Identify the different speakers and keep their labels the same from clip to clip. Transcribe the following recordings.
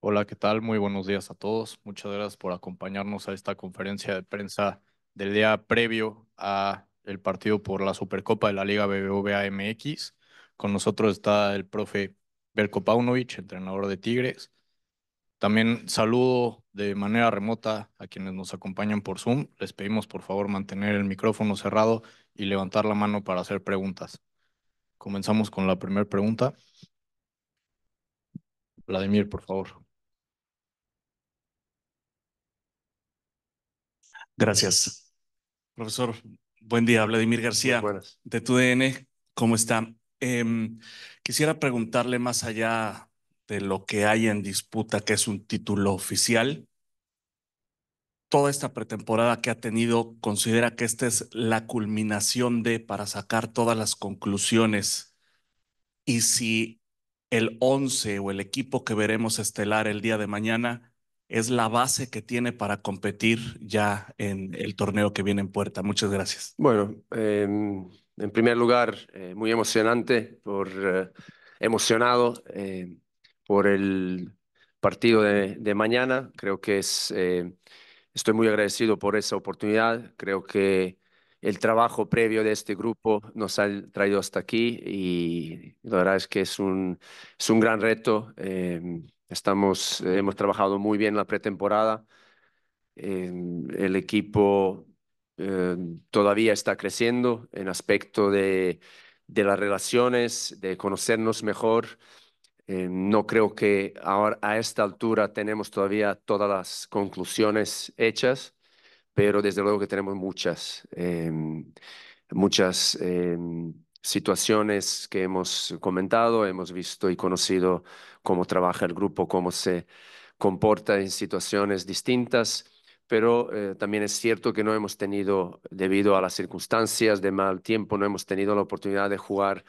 Speaker 1: Hola, ¿qué tal? Muy buenos días a todos. Muchas gracias por acompañarnos a esta conferencia de prensa del día previo a el partido por la Supercopa de la Liga BBVA MX. Con nosotros está el profe Berko Paunovic, entrenador de Tigres. También saludo de manera remota a quienes nos acompañan por Zoom. Les pedimos por favor mantener el micrófono cerrado y levantar la mano para hacer preguntas. Comenzamos con la primera pregunta. Vladimir, por favor. Gracias. Profesor, buen día. Vladimir García, de tu DN, ¿Cómo está? Em, quisiera preguntarle más allá de lo que hay en disputa, que es un título oficial. Toda esta pretemporada que ha tenido, ¿considera que esta es la culminación de para sacar todas las conclusiones? Y si el 11 o el equipo que veremos estelar el día de mañana es la base que tiene para competir ya en el torneo que viene en puerta. Muchas gracias.
Speaker 2: Bueno, em, en primer lugar, eh, muy emocionante, por, eh, emocionado eh, por el partido de, de, mañana. Creo que es, estoy muy agradecido por esa oportunidad. Creo que el trabajo previo de este grupo nos ha traído hasta aquí y la verdad es que es un, es un gran reto. Em, estamos, hemos trabajado muy bien la pretemporada. Em, el equipo em, todavía está creciendo en aspecto de, las relaciones, de conocernos mejor. no creo que ahora a esta altura tenemos todavía todas las conclusiones hechas, pero desde luego que tenemos muchas, em, muchas em, situaciones que hemos comentado, hemos visto y conocido cómo trabaja el grupo, cómo se comporta en situaciones distintas, pero eh, también es cierto que no hemos tenido, debido a las circunstancias de mal tiempo, no hemos tenido la oportunidad de jugar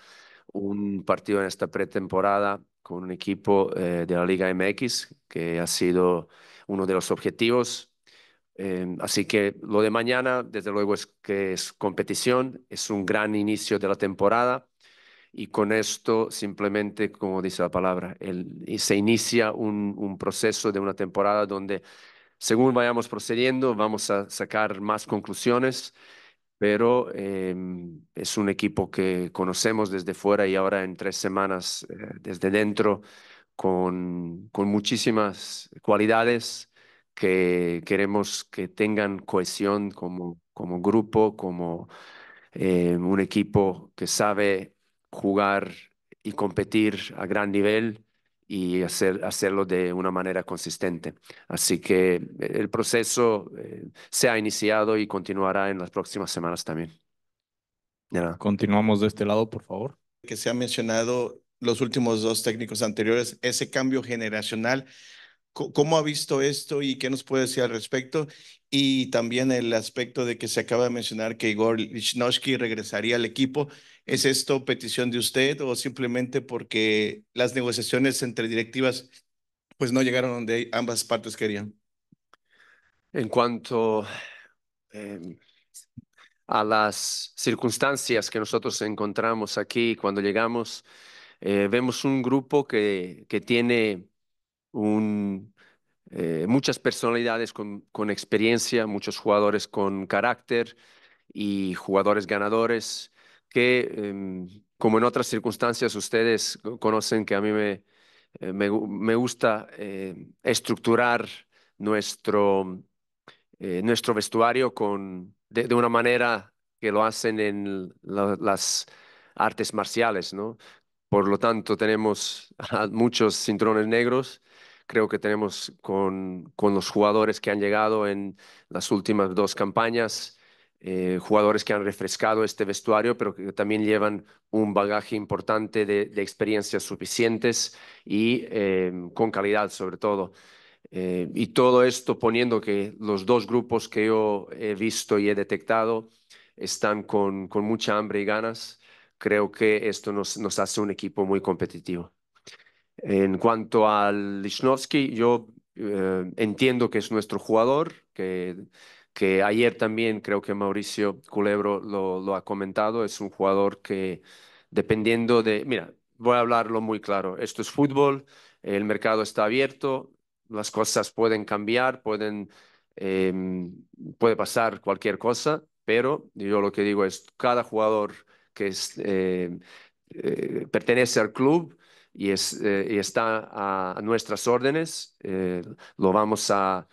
Speaker 2: un partido en esta pretemporada con un equipo eh, de la Liga MX, que ha sido uno de los objetivos Em, así que lo de mañana, desde luego, es que es competición, es un gran inicio de la temporada y con esto simplemente, como dice la palabra, se inicia un, proceso de una temporada donde según vayamos procediendo vamos a sacar más conclusiones, pero em, es un equipo que conocemos desde fuera y ahora en tres semanas eh, desde dentro con muchísimas cualidades que queremos que tengan cohesión como, como grupo, como eh, un equipo que sabe jugar y competir a gran nivel y hacer, hacerlo de una manera consistente. Así que eh, el proceso eh, se ha iniciado y continuará en las próximas semanas también.
Speaker 1: Continuamos de este
Speaker 2: lado, por favor. Que se ha mencionado los últimos dos técnicos
Speaker 1: anteriores, ese cambio generacional ¿Cómo ha visto esto y qué nos puede decir al respecto? Y también el aspecto de que se acaba de mencionar que Igor Lichnowsky regresaría al equipo. ¿Es esto petición de usted o simplemente porque las negociaciones entre directivas pues no llegaron donde ambas partes querían?
Speaker 2: En cuanto em, a las circunstancias que nosotros encontramos aquí cuando llegamos, eh, vemos un grupo que, que tiene eh, muchas personalidades con, experiencia, muchos jugadores con carácter y jugadores ganadores que, em, como en otras circunstancias, ustedes conocen que a mí me, eh, gusta eh, estructurar nuestro, nuestro vestuario de, una manera que lo hacen en las artes marciales, Por lo tanto, tenemos muchos cinturones negros creo que tenemos con, con los jugadores que han llegado en las últimas dos campañas. Eh, jugadores que han refrescado este vestuario, pero que también llevan un bagaje importante de, experiencias suficientes y eh, con calidad sobre todo. Eh, y todo esto poniendo que los dos grupos que yo he visto y he detectado están con, con mucha hambre y ganas, creo que esto nos, nos hace un equipo muy competitivo. En cuanto al Lichnowsky, yo eh, entiendo que es nuestro jugador, que, ayer también creo que Mauricio Culebro lo, ha comentado, es un jugador que dependiendo de, mira, voy a hablarlo muy claro, esto es fútbol, el mercado está abierto, las cosas pueden cambiar, pueden, em, puede pasar cualquier cosa, pero yo lo que digo es, cada jugador que eh, eh, pertenece al club, eh, y, está a, nuestras órdenes. Eh, lo vamos a,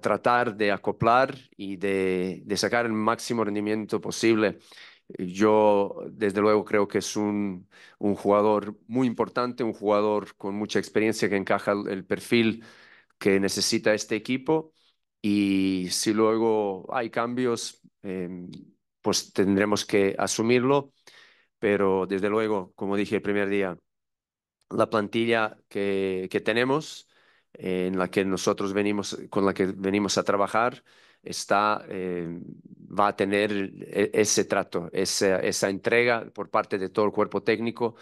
Speaker 2: tratar de acoplar y de, sacar el máximo rendimiento posible. Yo, desde luego, creo que es un, jugador muy importante, un jugador con mucha experiencia que encaja el, perfil que necesita este equipo. Y si luego hay cambios, em, pues tendremos que asumirlo. Pero desde luego, como dije el primer día, la plantilla que, tenemos, eh, en la que nosotros venimos, con la que venimos a trabajar, está, eh, va a tener e, ese trato, esa, entrega por parte de todo el cuerpo técnico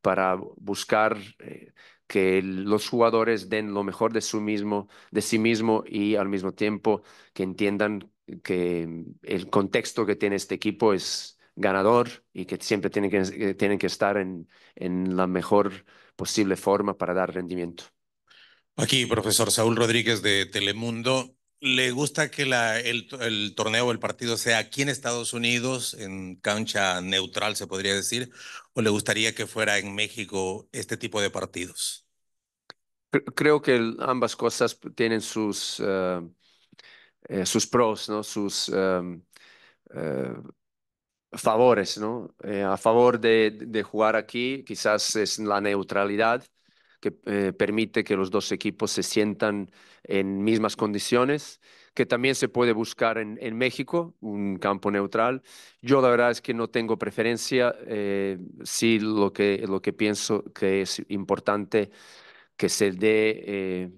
Speaker 2: para buscar eh, que los jugadores den lo mejor de, su mismo, de sí mismo y al mismo tiempo que entiendan que el contexto que tiene este equipo es, ganador y que siempre tienen que, eh, tienen que estar en, en la mejor posible forma para dar rendimiento. Aquí, profesor Saúl Rodríguez
Speaker 1: de Telemundo, ¿le gusta que la, el, el torneo o el partido sea aquí en Estados Unidos, en cancha neutral, se podría decir, o le gustaría que fuera en México este tipo de partidos?
Speaker 2: Creo que ambas cosas tienen sus, eh, eh, sus pros, ¿no? sus em, favores, ¿no? Eh, a favor de, jugar aquí quizás es la neutralidad que eh, permite que los dos equipos se sientan en mismas condiciones, que también se puede buscar en, México, un campo neutral. Yo la verdad es que no tengo preferencia, eh, sí lo que, lo que pienso que es importante que se dé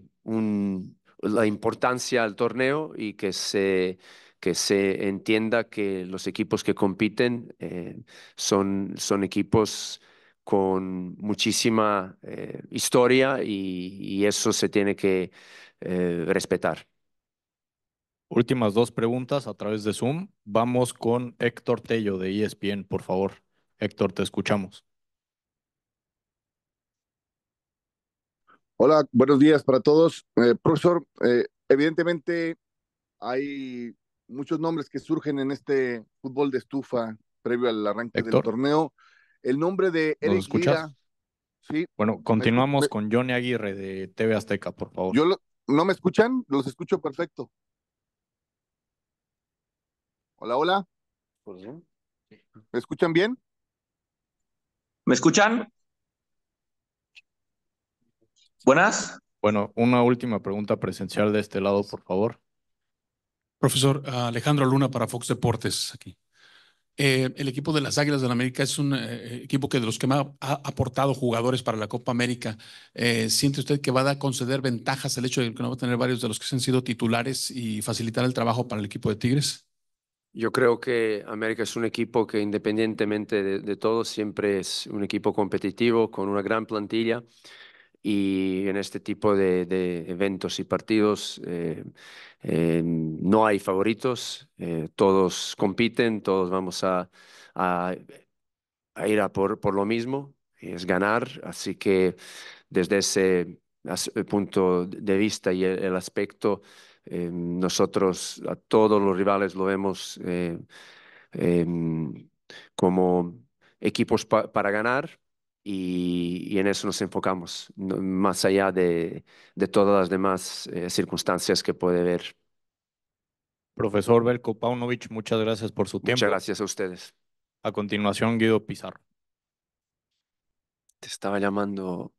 Speaker 2: la importancia al torneo y que se que se entienda que los equipos que compiten eh, son, son equipos con muchísima eh, historia y, eso se tiene que eh, respetar.
Speaker 1: Últimas dos preguntas a través de Zoom. Vamos con Héctor Tello de ESPN, por favor. Héctor, te escuchamos. Hola, buenos días para todos. profesor, evidentemente hay muchos nombres que surgen en este fútbol de estufa previo al arranque del torneo. El nombre de Eric Lira. Sí. Bueno, continuamos con Johnny Aguirre de TV Azteca, por favor. Yo ¿No me escuchan? Los escucho perfecto. Hola, hola. Pues ¿Me escuchan bien? ¿Me escuchan? Buenas. Bueno, una última pregunta presencial de este lado, por favor. Profesor Alejandro Luna para Fox Deportes aquí. Eh, el equipo de las Águilas del América es un eh, equipo que de los que más ha aportado jugadores para la Copa América. Eh, ¿Siente usted que va a conceder ventajas el hecho de que no va a tener varios de los que han sido titulares y facilitar el trabajo para el equipo de Tigres?
Speaker 2: Yo creo que América es un equipo que independientemente de todo siempre es un equipo competitivo con una gran plantilla y en este tipo de, eventos y partidos eh, eh, no hay favoritos, eh, todos compiten, todos vamos a, ir a por, lo mismo, es ganar, así que desde ese punto de vista y el, aspecto, nosotros a todos los rivales lo vemos em, como equipos para ganar, y, en eso nos enfocamos, más allá de, todas las demás eh, circunstancias que puede haber.
Speaker 1: Profesor Belko Paunovic, muchas gracias por su tiempo. Muchas gracias a ustedes. A continuación,
Speaker 2: Guido Pizarro. Te estaba llamando